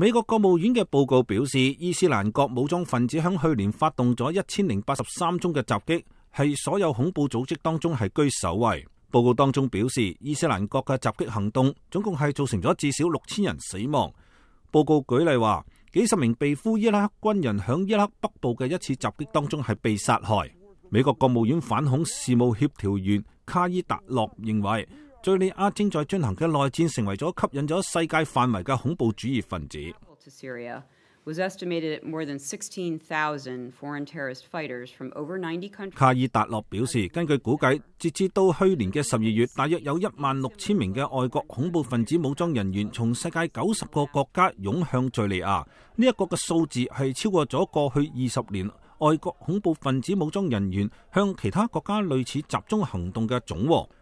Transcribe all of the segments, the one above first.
美国国务院嘅报告表示，伊斯兰国武装分子响去年发动咗一千零八十三宗嘅袭击，系所有恐怖组织当中系居首位。报告当中表示，伊斯兰国嘅袭击行动总共系造成咗至少六千人死亡。报告举例话，几十名被俘伊拉克军人响伊拉克北部嘅一次袭击当中系被杀害。美国国务院反恐事务协调员卡伊达洛认为。敘利亞正在進行嘅內戰，成為咗吸引咗世界範圍嘅恐怖主義分子。卡爾達洛表示，根據估計，截至到去年嘅十二月，大約有一萬六千名嘅外國恐怖分子武裝人員從世界九十個國家涌向敘利亞。呢一個嘅數字係超過咗過去二十年外國恐怖分子武裝人員向其他國家類似集中行動嘅總和。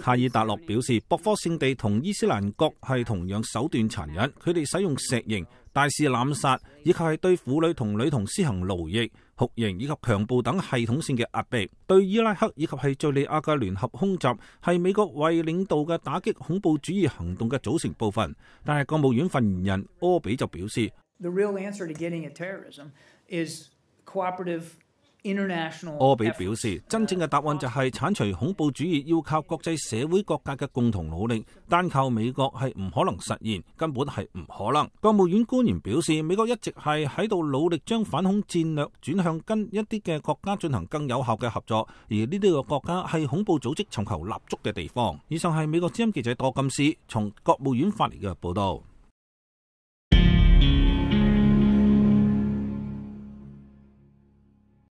卡尔达洛表示，博科圣地同伊斯兰国系同样手段残忍，佢哋使用石刑、大肆滥杀，以及系对妇女同女童施行奴役、酷刑以及强暴等系统性嘅压迫。对伊拉克以及系叙利亚嘅联合空袭，系美国为领导嘅打击恐怖主义行动嘅组成部分。但系国务院发言人柯比就表示：，The real answer to getting at terrorism is cooperative. 柯比表示，真正嘅答案就系铲除恐怖主义要靠国际社会各家嘅共同努力，单靠美国系唔可能实现，根本系唔可能。国务院官员表示，美国一直系喺度努力将反恐战略转向跟一啲嘅国家进行更有效嘅合作，而呢啲嘅国家系恐怖组织寻求立足嘅地方。以上系美国之音记者多金斯从国务院发嚟嘅报道。